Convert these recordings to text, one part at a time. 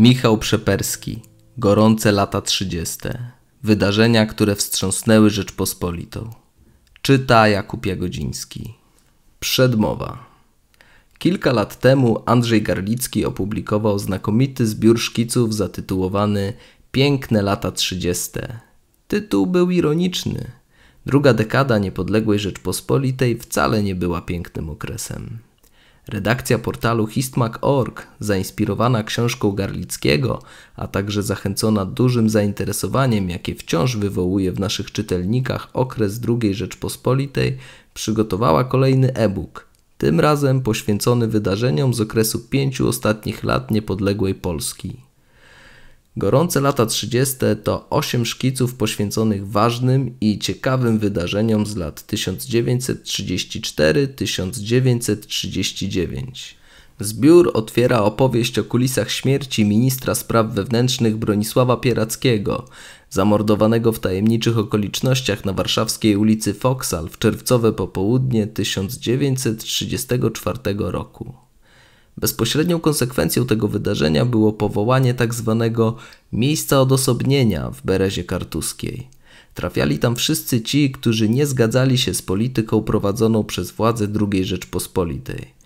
Michał Przeperski, gorące lata 30. Wydarzenia, które wstrząsnęły Rzeczpospolitą. Czyta Jakub Jagodziński. Przedmowa. Kilka lat temu Andrzej Garlicki opublikował znakomity zbiór szkiców zatytułowany Piękne lata 30. Tytuł był ironiczny. Druga dekada niepodległej Rzeczpospolitej wcale nie była pięknym okresem. Redakcja portalu Histmac.org, zainspirowana książką Garlickiego, a także zachęcona dużym zainteresowaniem, jakie wciąż wywołuje w naszych czytelnikach okres II Rzeczpospolitej, przygotowała kolejny e-book, tym razem poświęcony wydarzeniom z okresu pięciu ostatnich lat niepodległej Polski. Gorące lata 30. to 8 szkiców poświęconych ważnym i ciekawym wydarzeniom z lat 1934-1939. Zbiór otwiera opowieść o kulisach śmierci ministra spraw wewnętrznych Bronisława Pierackiego, zamordowanego w tajemniczych okolicznościach na warszawskiej ulicy Foksal w czerwcowe popołudnie 1934 roku. Bezpośrednią konsekwencją tego wydarzenia było powołanie tzw. Tak miejsca odosobnienia w Berezie Kartuskiej. Trafiali tam wszyscy ci, którzy nie zgadzali się z polityką prowadzoną przez władze II Rzeczpospolitej.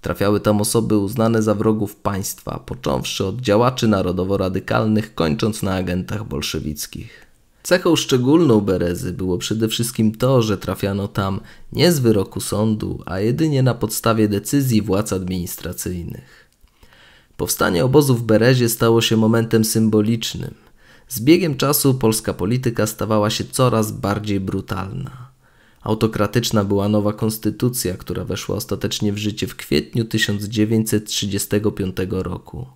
Trafiały tam osoby uznane za wrogów państwa, począwszy od działaczy narodowo-radykalnych, kończąc na agentach bolszewickich. Cechą szczególną Berezy było przede wszystkim to, że trafiano tam nie z wyroku sądu, a jedynie na podstawie decyzji władz administracyjnych. Powstanie obozu w Berezie stało się momentem symbolicznym. Z biegiem czasu polska polityka stawała się coraz bardziej brutalna. Autokratyczna była nowa konstytucja, która weszła ostatecznie w życie w kwietniu 1935 roku.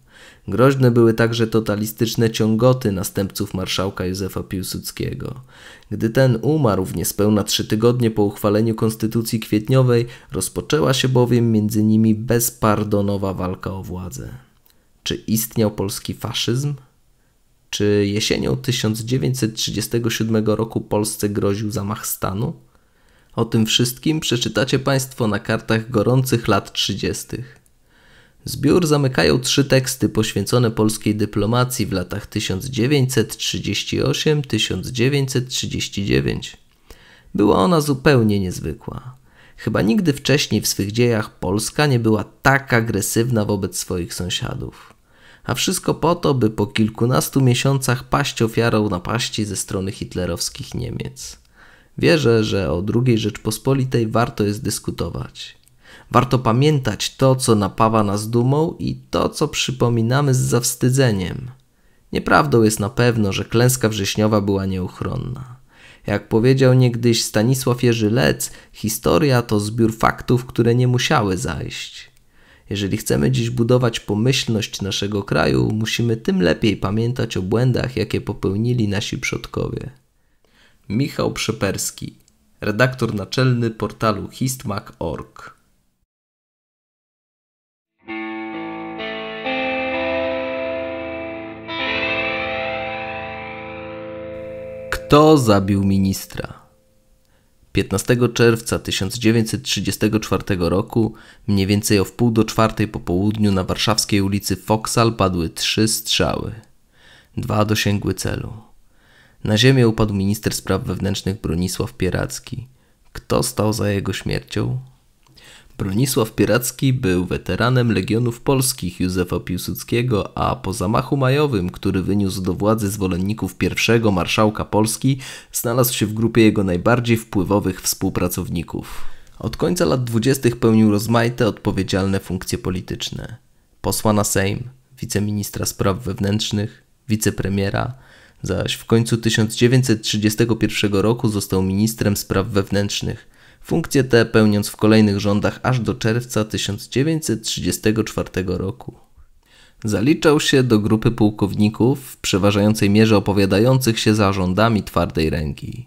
Groźne były także totalistyczne ciągoty następców marszałka Józefa Piłsudskiego. Gdy ten umarł w niespełna trzy tygodnie po uchwaleniu konstytucji kwietniowej, rozpoczęła się bowiem między nimi bezpardonowa walka o władzę. Czy istniał polski faszyzm? Czy jesienią 1937 roku Polsce groził zamach stanu? O tym wszystkim przeczytacie Państwo na kartach gorących lat 30. Zbiór zamykają trzy teksty poświęcone polskiej dyplomacji w latach 1938-1939. Była ona zupełnie niezwykła. Chyba nigdy wcześniej w swych dziejach Polska nie była tak agresywna wobec swoich sąsiadów. A wszystko po to, by po kilkunastu miesiącach paść ofiarą napaści ze strony hitlerowskich Niemiec. Wierzę, że o II Rzeczpospolitej warto jest dyskutować. Warto pamiętać to, co napawa nas dumą i to, co przypominamy z zawstydzeniem. Nieprawdą jest na pewno, że klęska wrześniowa była nieuchronna. Jak powiedział niegdyś Stanisław Jerzy Lec, historia to zbiór faktów, które nie musiały zajść. Jeżeli chcemy dziś budować pomyślność naszego kraju, musimy tym lepiej pamiętać o błędach, jakie popełnili nasi przodkowie. Michał Przeperski, redaktor naczelny portalu Histmac.org Kto zabił ministra? 15 czerwca 1934 roku, mniej więcej o wpół do czwartej po południu na warszawskiej ulicy Foksal padły trzy strzały. Dwa dosięgły celu. Na ziemię upadł minister spraw wewnętrznych Bronisław Pieracki. Kto stał za jego śmiercią? Bronisław Pieracki był weteranem Legionów Polskich Józefa Piłsudskiego, a po zamachu majowym, który wyniósł do władzy zwolenników pierwszego marszałka Polski, znalazł się w grupie jego najbardziej wpływowych współpracowników. Od końca lat 20. pełnił rozmaite odpowiedzialne funkcje polityczne. Posła na Sejm, wiceministra spraw wewnętrznych, wicepremiera, zaś w końcu 1931 roku został ministrem spraw wewnętrznych, funkcję tę pełniąc w kolejnych rządach aż do czerwca 1934 roku. Zaliczał się do grupy pułkowników w przeważającej mierze opowiadających się za rządami twardej ręki.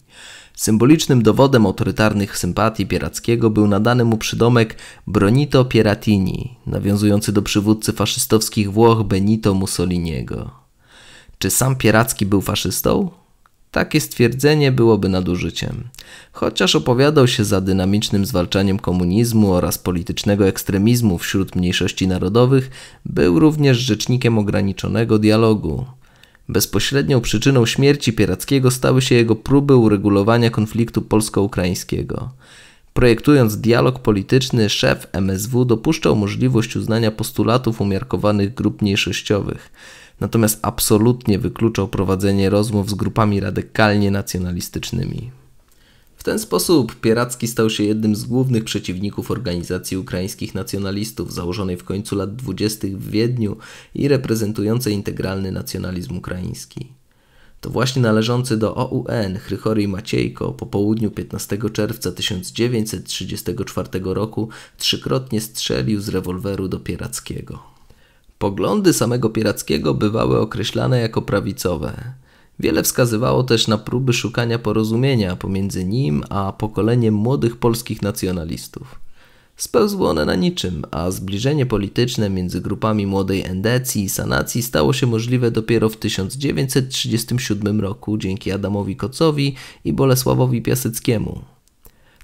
Symbolicznym dowodem autorytarnych sympatii Pierackiego był nadany mu przydomek Bronito Pieratini, nawiązujący do przywódcy faszystowskich Włoch Benito Mussoliniego. Czy sam Pieracki był faszystą? Takie stwierdzenie byłoby nadużyciem. Chociaż opowiadał się za dynamicznym zwalczaniem komunizmu oraz politycznego ekstremizmu wśród mniejszości narodowych, był również rzecznikiem ograniczonego dialogu. Bezpośrednią przyczyną śmierci Pierackiego stały się jego próby uregulowania konfliktu polsko-ukraińskiego. Projektując dialog polityczny, szef MSW dopuszczał możliwość uznania postulatów umiarkowanych grup mniejszościowych natomiast absolutnie wykluczał prowadzenie rozmów z grupami radykalnie nacjonalistycznymi. W ten sposób Pieracki stał się jednym z głównych przeciwników organizacji ukraińskich nacjonalistów założonej w końcu lat 20. w Wiedniu i reprezentującej integralny nacjonalizm ukraiński. To właśnie należący do OUN Chrychory Maciejko po południu 15 czerwca 1934 roku trzykrotnie strzelił z rewolweru do Pierackiego. Poglądy samego Pirackiego bywały określane jako prawicowe. Wiele wskazywało też na próby szukania porozumienia pomiędzy nim a pokoleniem młodych polskich nacjonalistów. Spełzły one na niczym, a zbliżenie polityczne między grupami młodej endecji i sanacji stało się możliwe dopiero w 1937 roku dzięki Adamowi Kocowi i Bolesławowi Piaseckiemu.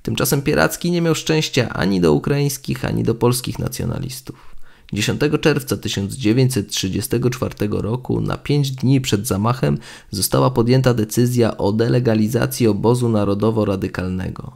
Tymczasem Pieracki nie miał szczęścia ani do ukraińskich, ani do polskich nacjonalistów. 10 czerwca 1934 roku, na 5 dni przed zamachem, została podjęta decyzja o delegalizacji obozu narodowo-radykalnego.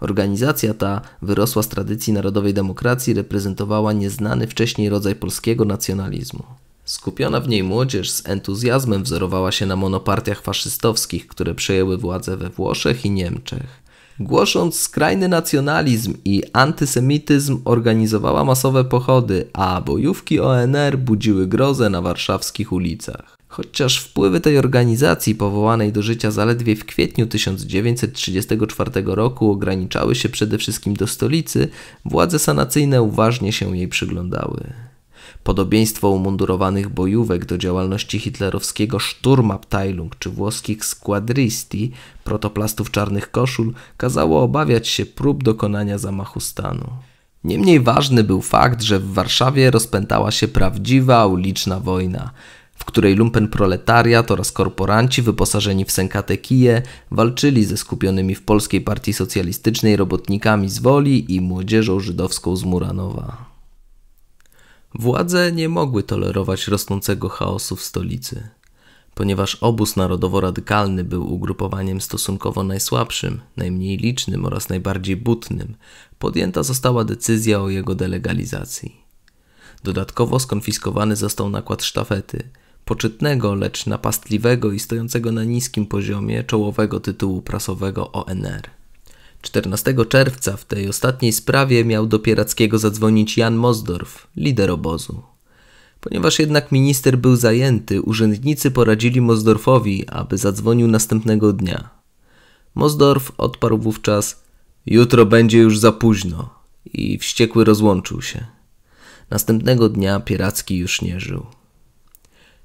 Organizacja ta wyrosła z tradycji narodowej demokracji, reprezentowała nieznany wcześniej rodzaj polskiego nacjonalizmu. Skupiona w niej młodzież z entuzjazmem wzorowała się na monopartiach faszystowskich, które przejęły władzę we Włoszech i Niemczech. Głosząc skrajny nacjonalizm i antysemityzm, organizowała masowe pochody, a bojówki ONR budziły grozę na warszawskich ulicach. Chociaż wpływy tej organizacji powołanej do życia zaledwie w kwietniu 1934 roku ograniczały się przede wszystkim do stolicy, władze sanacyjne uważnie się jej przyglądały. Podobieństwo umundurowanych bojówek do działalności hitlerowskiego Sturmabteilung czy włoskich składristi, protoplastów czarnych koszul, kazało obawiać się prób dokonania zamachu stanu. Niemniej ważny był fakt, że w Warszawie rozpętała się prawdziwa uliczna wojna, w której lumpen proletariat oraz korporanci wyposażeni w sękate kije walczyli ze skupionymi w Polskiej Partii Socjalistycznej robotnikami z Woli i młodzieżą żydowską z Muranowa. Władze nie mogły tolerować rosnącego chaosu w stolicy. Ponieważ obóz narodowo-radykalny był ugrupowaniem stosunkowo najsłabszym, najmniej licznym oraz najbardziej butnym, podjęta została decyzja o jego delegalizacji. Dodatkowo skonfiskowany został nakład sztafety, poczytnego, lecz napastliwego i stojącego na niskim poziomie czołowego tytułu prasowego ONR. 14 czerwca w tej ostatniej sprawie miał do Pierackiego zadzwonić Jan Mosdorf, lider obozu. Ponieważ jednak minister był zajęty, urzędnicy poradzili Mosdorfowi, aby zadzwonił następnego dnia. Mosdorf odparł wówczas: Jutro będzie już za późno i wściekły rozłączył się. Następnego dnia Pieracki już nie żył.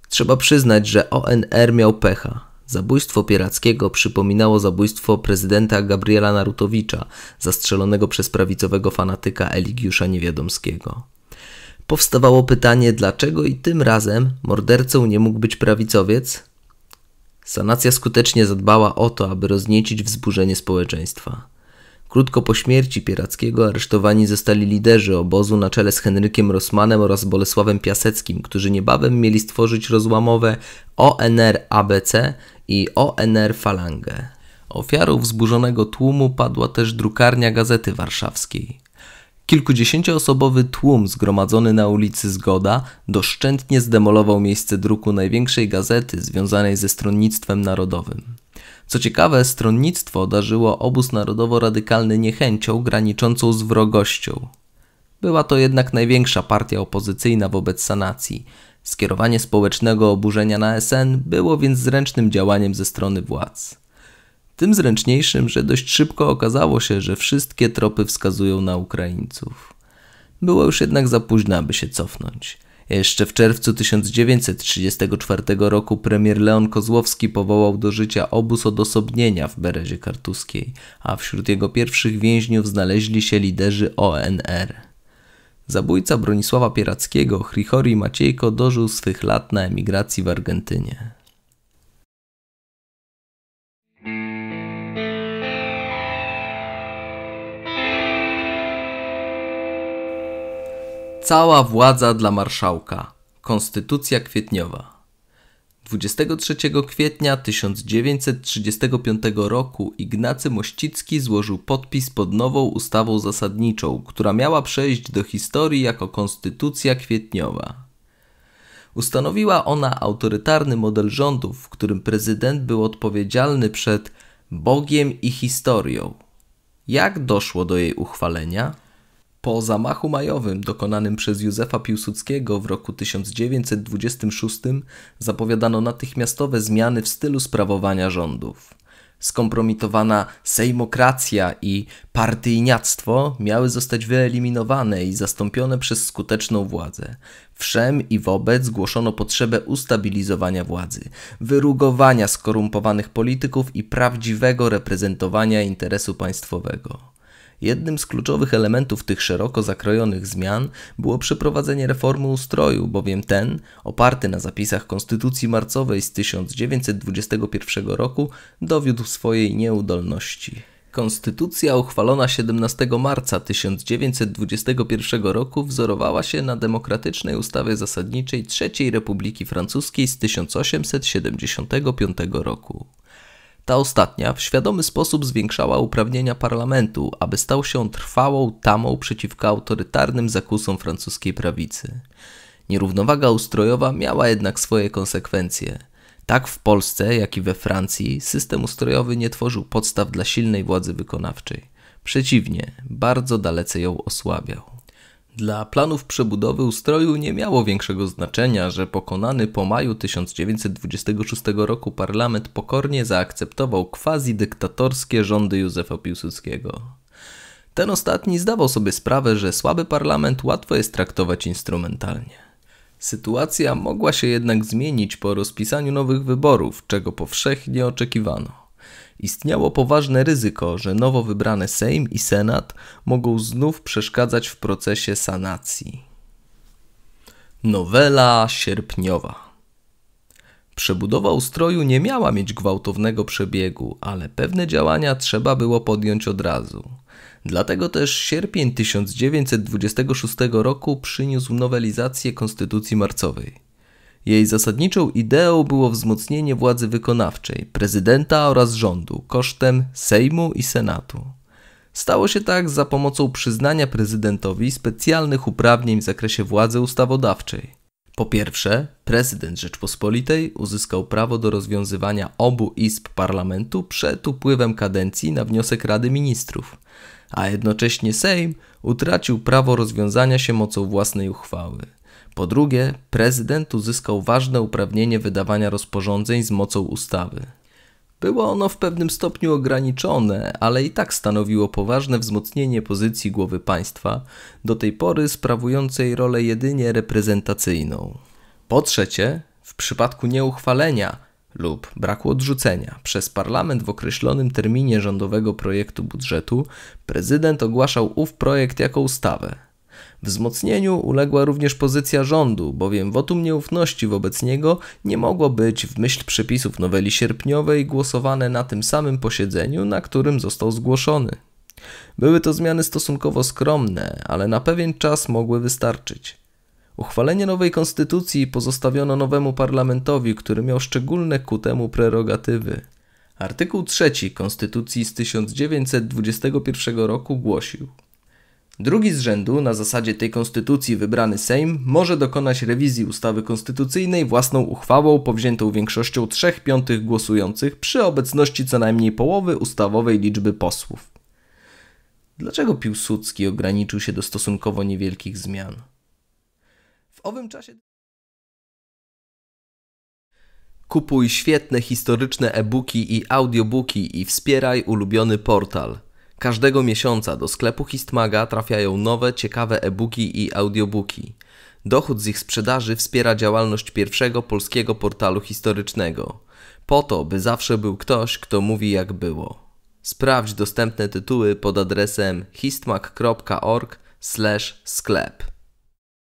Trzeba przyznać, że ONR miał pecha. Zabójstwo Pierackiego przypominało zabójstwo prezydenta Gabriela Narutowicza, zastrzelonego przez prawicowego fanatyka Eligiusza Niewiadomskiego. Powstawało pytanie, dlaczego i tym razem mordercą nie mógł być prawicowiec? Sanacja skutecznie zadbała o to, aby rozniecić wzburzenie społeczeństwa. Krótko po śmierci Pierackiego aresztowani zostali liderzy obozu na czele z Henrykiem Rosmanem oraz Bolesławem Piaseckim, którzy niebawem mieli stworzyć rozłamowe ONR-ABC i ONR-Falangę. Ofiarą wzburzonego tłumu padła też drukarnia Gazety Warszawskiej. Kilkudziesięcioosobowy tłum zgromadzony na ulicy Zgoda doszczętnie zdemolował miejsce druku największej gazety związanej ze stronnictwem narodowym. Co ciekawe, stronnictwo darzyło obóz narodowo-radykalny niechęcią graniczącą z wrogością. Była to jednak największa partia opozycyjna wobec sanacji. Skierowanie społecznego oburzenia na SN było więc zręcznym działaniem ze strony władz. Tym zręczniejszym, że dość szybko okazało się, że wszystkie tropy wskazują na Ukraińców. Było już jednak za późno, aby się cofnąć. Jeszcze w czerwcu 1934 roku premier Leon Kozłowski powołał do życia obóz odosobnienia w Berezie Kartuskiej, a wśród jego pierwszych więźniów znaleźli się liderzy ONR. Zabójca Bronisława Pierackiego, Chichori Maciejko, dożył swych lat na emigracji w Argentynie. Cała władza dla marszałka. Konstytucja kwietniowa. 23 kwietnia 1935 roku Ignacy Mościcki złożył podpis pod nową ustawą zasadniczą, która miała przejść do historii jako Konstytucja kwietniowa. Ustanowiła ona autorytarny model rządów, w którym prezydent był odpowiedzialny przed Bogiem i historią. Jak doszło do jej uchwalenia? Po zamachu majowym dokonanym przez Józefa Piłsudskiego w roku 1926 zapowiadano natychmiastowe zmiany w stylu sprawowania rządów. Skompromitowana sejmokracja i partyjniactwo miały zostać wyeliminowane i zastąpione przez skuteczną władzę. Wszem i wobec głoszono potrzebę ustabilizowania władzy, wyrugowania skorumpowanych polityków i prawdziwego reprezentowania interesu państwowego. Jednym z kluczowych elementów tych szeroko zakrojonych zmian było przeprowadzenie reformy ustroju, bowiem ten, oparty na zapisach Konstytucji Marcowej z 1921 roku, dowiódł swojej nieudolności. Konstytucja uchwalona 17 marca 1921 roku wzorowała się na demokratycznej ustawie zasadniczej III Republiki Francuskiej z 1875 roku. Ta ostatnia w świadomy sposób zwiększała uprawnienia parlamentu, aby stał się trwałą tamą przeciwko autorytarnym zakusom francuskiej prawicy. Nierównowaga ustrojowa miała jednak swoje konsekwencje. Tak w Polsce, jak i we Francji system ustrojowy nie tworzył podstaw dla silnej władzy wykonawczej. Przeciwnie, bardzo dalece ją osłabiał. Dla planów przebudowy ustroju nie miało większego znaczenia, że pokonany po maju 1926 roku parlament pokornie zaakceptował quasi-dyktatorskie rządy Józefa Piłsudskiego. Ten ostatni zdawał sobie sprawę, że słaby parlament łatwo jest traktować instrumentalnie. Sytuacja mogła się jednak zmienić po rozpisaniu nowych wyborów, czego powszechnie oczekiwano. Istniało poważne ryzyko, że nowo wybrane Sejm i Senat mogą znów przeszkadzać w procesie sanacji. Nowela sierpniowa. Przebudowa ustroju nie miała mieć gwałtownego przebiegu, ale pewne działania trzeba było podjąć od razu. Dlatego też sierpień 1926 roku przyniósł nowelizację Konstytucji Marcowej. Jej zasadniczą ideą było wzmocnienie władzy wykonawczej, prezydenta oraz rządu, kosztem Sejmu i Senatu. Stało się tak za pomocą przyznania prezydentowi specjalnych uprawnień w zakresie władzy ustawodawczej. Po pierwsze, prezydent Rzeczpospolitej uzyskał prawo do rozwiązywania obu izb parlamentu przed upływem kadencji na wniosek Rady Ministrów, a jednocześnie Sejm utracił prawo rozwiązania się mocą własnej uchwały. Po drugie, prezydent uzyskał ważne uprawnienie wydawania rozporządzeń z mocą ustawy. Było ono w pewnym stopniu ograniczone, ale i tak stanowiło poważne wzmocnienie pozycji głowy państwa, do tej pory sprawującej rolę jedynie reprezentacyjną. Po trzecie, w przypadku nieuchwalenia lub braku odrzucenia przez parlament w określonym terminie rządowego projektu budżetu, prezydent ogłaszał ów projekt jako ustawę. Wzmocnieniu uległa również pozycja rządu, bowiem wotum nieufności wobec niego nie mogło być w myśl przepisów noweli sierpniowej głosowane na tym samym posiedzeniu, na którym został zgłoszony. Były to zmiany stosunkowo skromne, ale na pewien czas mogły wystarczyć. Uchwalenie nowej konstytucji pozostawiono nowemu parlamentowi, który miał szczególne ku temu prerogatywy. Artykuł 3 Konstytucji z 1921 roku głosił: Drugi z rzędu, na zasadzie tej konstytucji wybrany Sejm, może dokonać rewizji ustawy konstytucyjnej własną uchwałą powziętą większością 3 piątych głosujących przy obecności co najmniej połowy ustawowej liczby posłów. Dlaczego Piłsudski ograniczył się do stosunkowo niewielkich zmian? W owym czasie... Kupuj świetne historyczne e-booki i audiobooki i wspieraj ulubiony portal – Każdego miesiąca do sklepu Histmaga trafiają nowe, ciekawe e-booki i audiobooki. Dochód z ich sprzedaży wspiera działalność pierwszego polskiego portalu historycznego. Po to, by zawsze był ktoś, kto mówi jak było. Sprawdź dostępne tytuły pod adresem histmag.org/sklep.